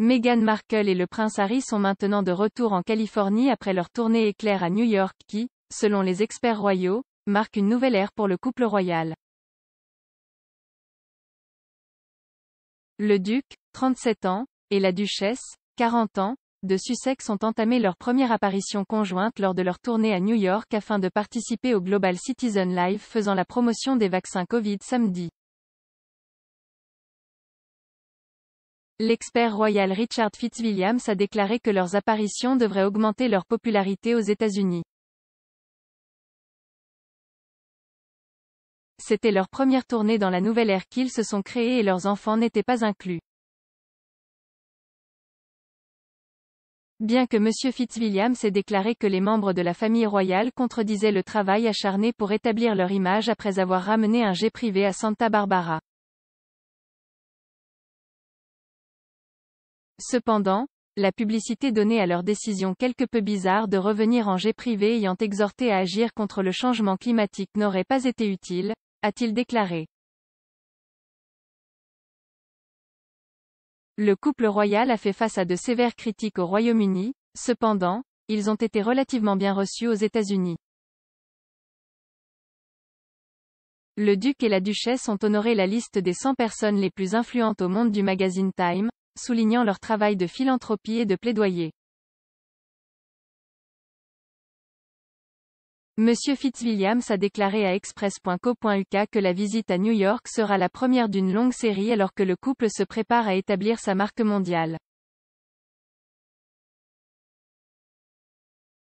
Meghan Markle et le prince Harry sont maintenant de retour en Californie après leur tournée éclair à New York qui, selon les experts royaux, marque une nouvelle ère pour le couple royal. Le duc, 37 ans, et la duchesse, 40 ans, de Sussex ont entamé leur première apparition conjointe lors de leur tournée à New York afin de participer au Global Citizen Live faisant la promotion des vaccins Covid samedi. L'expert royal Richard Fitzwilliams a déclaré que leurs apparitions devraient augmenter leur popularité aux États-Unis. C'était leur première tournée dans la nouvelle ère qu'ils se sont créés et leurs enfants n'étaient pas inclus. Bien que M. Fitzwilliams ait déclaré que les membres de la famille royale contredisaient le travail acharné pour établir leur image après avoir ramené un jet privé à Santa Barbara. Cependant, la publicité donnée à leur décision quelque peu bizarre de revenir en jet privé ayant exhorté à agir contre le changement climatique n'aurait pas été utile, a-t-il déclaré. Le couple royal a fait face à de sévères critiques au Royaume-Uni, cependant, ils ont été relativement bien reçus aux États-Unis. Le duc et la duchesse ont honoré la liste des 100 personnes les plus influentes au monde du magazine Time, soulignant leur travail de philanthropie et de plaidoyer. Monsieur Fitzwilliams a déclaré à express.co.uk que la visite à New York sera la première d'une longue série alors que le couple se prépare à établir sa marque mondiale.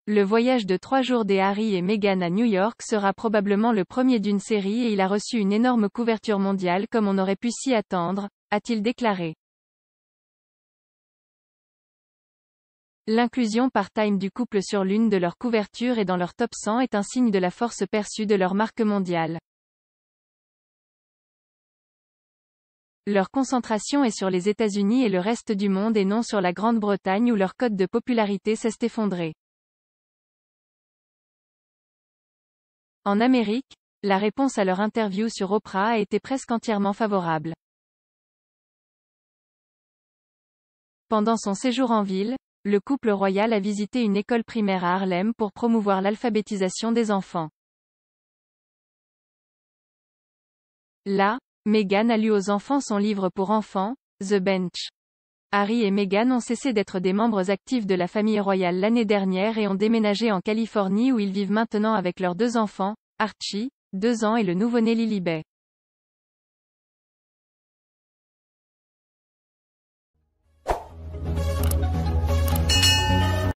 Le voyage de trois jours des Harry et Meghan à New York sera probablement le premier d'une série et il a reçu une énorme couverture mondiale comme on aurait pu s'y attendre, a-t-il déclaré. L'inclusion par time du couple sur l'une de leurs couvertures et dans leur top 100 est un signe de la force perçue de leur marque mondiale. Leur concentration est sur les États-Unis et le reste du monde et non sur la Grande-Bretagne où leur code de popularité s'est effondré. En Amérique, la réponse à leur interview sur Oprah a été presque entièrement favorable. Pendant son séjour en ville, le couple royal a visité une école primaire à Harlem pour promouvoir l'alphabétisation des enfants. Là, Meghan a lu aux enfants son livre pour enfants, The Bench. Harry et Meghan ont cessé d'être des membres actifs de la famille royale l'année dernière et ont déménagé en Californie où ils vivent maintenant avec leurs deux enfants, Archie, deux ans et le nouveau-né Lily